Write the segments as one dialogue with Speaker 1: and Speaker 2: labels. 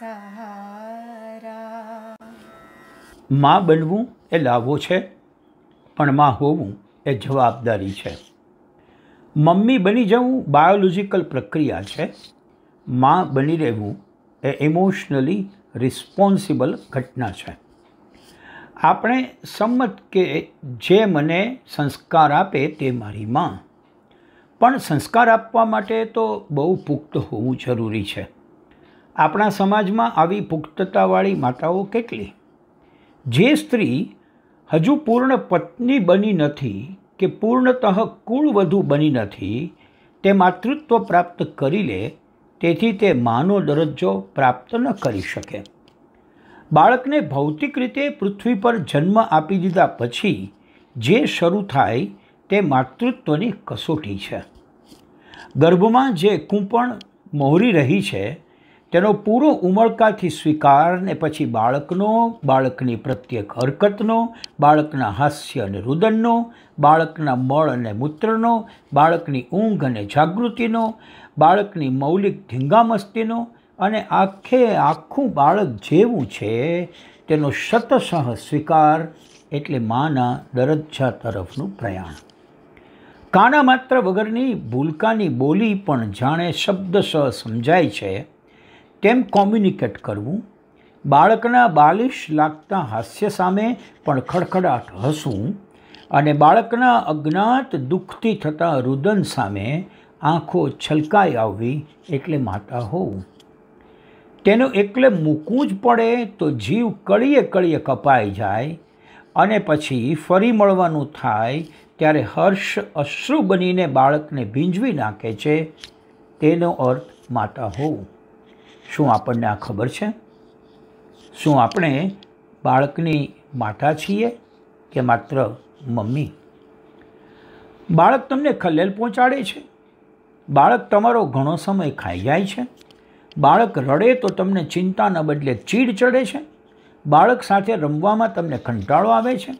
Speaker 1: સહારા માં બનવું એ લાવો છે પણ માં હોવું એ જવાબદારી છે મમ્મી બની જવું બાયોલોજિકલ પ્રક્રિયા છે માં બની રહેવું એ ઇમોશનલી રિસ્પોન્સિબલ ઘટના છે આપણે સંમત કે જે મને સંસ્કાર આપે તે મારી માં પણ સંસ્કાર આપવા માટે તો બહુ પુખ્ત હોવું જરૂરી છે આપણા સમાજમાં આવી પુખ્તતાવાળી માતાઓ કેટલી જે સ્ત્રી હજુ પૂર્ણ પત્ની બની નથી કે પૂર્ણતઃ કુળવધુ બની નથી તે માતૃત્વ પ્રાપ્ત કરી લે તેથી તે માનો દરજ્જો પ્રાપ્ત ન કરી શકે બાળકને ભૌતિક રીતે પૃથ્વી પર જન્મ આપી દીધા પછી જે શરૂ થાય તે માતૃત્વની કસોટી છે ગર્ભમાં જે કૂંપણ મોહરી રહી છે તેનો પૂરો ઉમળકાથી સ્વીકાર ને પછી બાળકનો બાળકની પ્રત્યેક હરકતનો બાળકના હાસ્ય અને રુદનનો બાળકના મળ અને મૂત્રનો બાળકની ઊંઘ અને જાગૃતિનો બાળકની મૌલિક ધીંગામસ્તીનો અને આખે આખું બાળક જેવું છે તેનો શતશઃ સ્વીકાર એટલે માના દરજ્જા તરફનું પ્રયાણ કાના માત્ર વગરની ભૂલકાની બોલી પણ જાણે શબ્દશઃ સમજાય છે તેમ કોમ્યુનિકેટ કરવું બાળકના બાલિશ લાગતા હાસ્ય સામે પણ ખડખડાટ હસવું અને બાળકના અજ્ઞાત દુઃખથી થતા રુદન સામે આંખો છલકાઈ આવવી એટલે માતા હોવું તેનું એટલે મૂકવું જ પડે તો જીવ કળીએ કળીએ કપાઈ જાય અને પછી ફરી મળવાનું થાય ત્યારે હર્ષ અશ્રુ બનીને બાળકને ભીંજવી નાખે છે તેનો અર્થ માતા હોવું શું આપણને આ ખબર છે શું આપણે બાળકની માતા છીએ કે માત્ર મમ્મી બાળક તમને ખલેલ પહોંચાડે છે બાળક તમારો ઘણો સમય ખાઈ જાય છે બાળક રડે તો તમને ચિંતાના બદલે ચીડ ચડે છે બાળક સાથે રમવામાં તમને કંટાળો આવે છે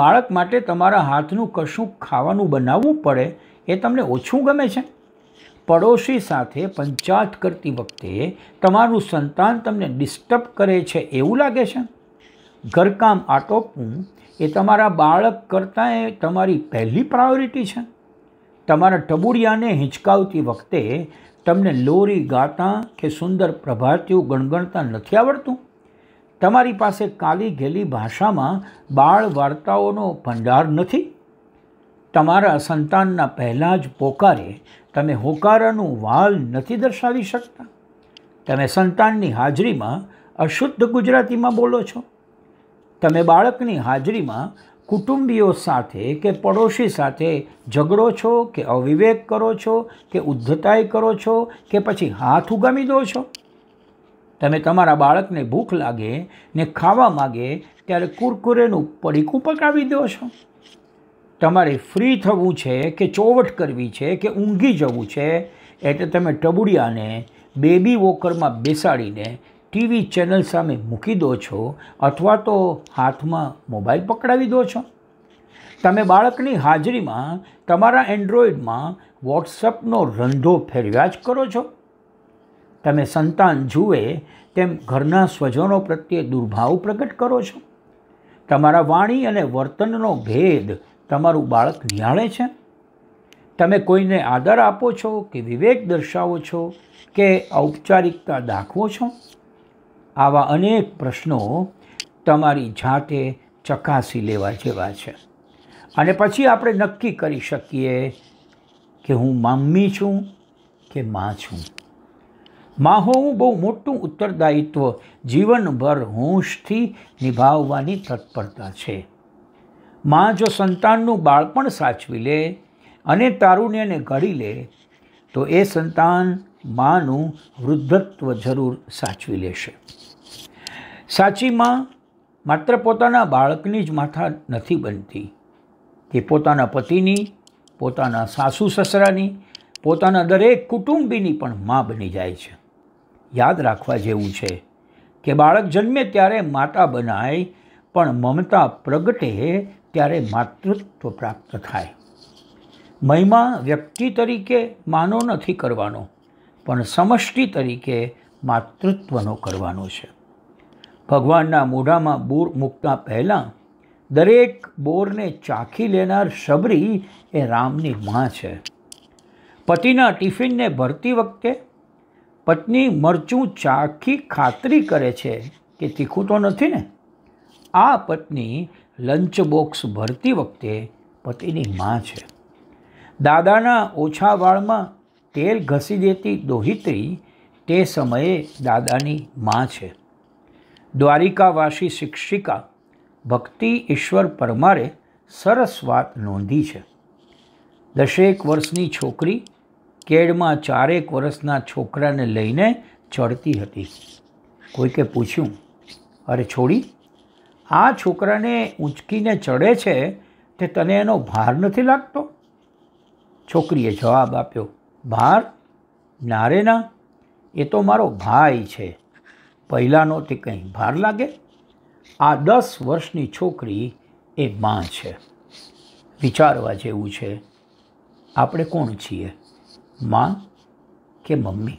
Speaker 1: બાળક માટે તમારા હાથનું કશું ખાવાનું બનાવવું પડે એ તમને ઓછું ગમે છે પડોશી સાથે પંચાયત કરતી વખતે તમારું સંતાન તમને ડિસ્ટર્બ કરે છે એવું લાગે છે ઘરકામ આટોપવું એ તમારા બાળક કરતાં એ તમારી પહેલી પ્રાયોરિટી છે તમારા ટબુડિયાને હિંચકાવતી વખતે તમને લોરી ગાતા કે સુંદર પ્રભાતિઓ ગણગણતા નથી આવડતું તમારી પાસે કાલી ઘેલી ભાષામાં બાળ વાર્તાઓનો ભંડાર નથી તમારા સંતાનના પહેલાં જ પોકારે તમે હોકારાનું વાલ નથી દર્શાવી શકતા તમે સંતાનની હાજરીમાં અશુદ્ધ ગુજરાતીમાં બોલો છો તમે બાળકની હાજરીમાં કુટુંબીઓ સાથે કે પડોશી સાથે ઝઘડો છો કે અવિવેક કરો છો કે ઉદ્ધતાઈ કરો છો કે પછી હાથ ઉગામી દો છો તમે તમારા બાળકને ભૂખ લાગે ને ખાવા માગે ત્યારે કુરકુરેનું પડીકું પકાવી દો છો તમારે ફ્રી થવું છે કે ચોવટ કરવી છે કે ઊંઘી જવું છે એટલે તમે ટબુડિયાને બેબી વોકરમાં બેસાડીને ટીવી ચેનલ સામે મૂકી દો છો અથવા તો હાથમાં મોબાઈલ પકડાવી દો છો તમે બાળકની હાજરીમાં તમારા એન્ડ્રોઈડમાં વોટ્સઅપનો રંધો ફેરવ્યા જ કરો છો તમે સંતાન જુએ તેમ ઘરના સ્વજનો પ્રત્યે દુર્ભાવ પ્રગટ કરો છો તમારા વાણી અને વર્તનનો ભેદ તમારું બાળક નિહાળે છે તમે કોઈને આદર આપો છો કે વિવેક દર્શાવો છો કે ઔપચારિકતા દાખવો છો આવા અનેક પ્રશ્નો તમારી જાતે ચકાસી લેવા જેવા છે અને પછી આપણે નક્કી કરી શકીએ કે હું મમ્મી છું કે માં છું માં હોવું બહુ મોટું ઉત્તરદાયિત્વ જીવનભર હોંશથી નિભાવવાની તત્પરતા છે માં જો સંતાનનું બાળપણ સાચવી લે અને તારુણ્યને ઘડી લે તો એ સંતાન માનું વૃદ્ધત્વ જરૂર સાચવી લેશે સાચી માં માત્ર પોતાના બાળકની જ માથા નથી બનતી તે પોતાના પતિની પોતાના સાસુ સસરાની પોતાના દરેક કુટુંબીની પણ માં બની જાય છે યાદ રાખવા જેવું છે કે બાળક જન્મે ત્યારે માતા બનાય પણ મમતા પ્રગટે ત્યારે માતૃત્વ પ્રાપ્ત થાય મહિમા વ્યક્તિ તરીકે માનો નથી કરવાનો પણ સમષ્ટિ તરીકે માતૃત્વનો કરવાનો છે ભગવાનના મોઢામાં બોર મૂકતા પહેલાં દરેક બોરને ચાખી લેનાર શબરી એ રામની માં છે પતિના ટિફિનને ભરતી વખતે પત્ની મરચું ચાખી ખાતરી કરે છે કે તીખું તો નથી ને આ પત્ની લંચ બોક્સ ભરતી વખતે પતિની માં છે દાદાના ઓછા વાળમાં તેલ ઘસી દેતી દોહિત્રી તે સમયે દાદાની માં છે દ્વારિકાવાસી શિક્ષિકા ભક્તિ ઈશ્વર પરમારે સરસ વાત નોંધી છે દશેક વર્ષની છોકરી કેડમાં ચારેક વર્ષના છોકરાને લઈને ચડતી હતી કોઈકે પૂછ્યું અરે છોડી આ છોકરાને ઊંચકીને ચડે છે તે તને એનો ભાર નથી લાગતો છોકરીએ જવાબ આપ્યો ભાર ના ના એ તો મારો ભાઈ છે પહેલાંનો તે કંઈ ભાર લાગે આ દસ વર્ષની છોકરી એ માં છે વિચારવા જેવું છે આપણે કોણ છીએ માં કે મમ્મી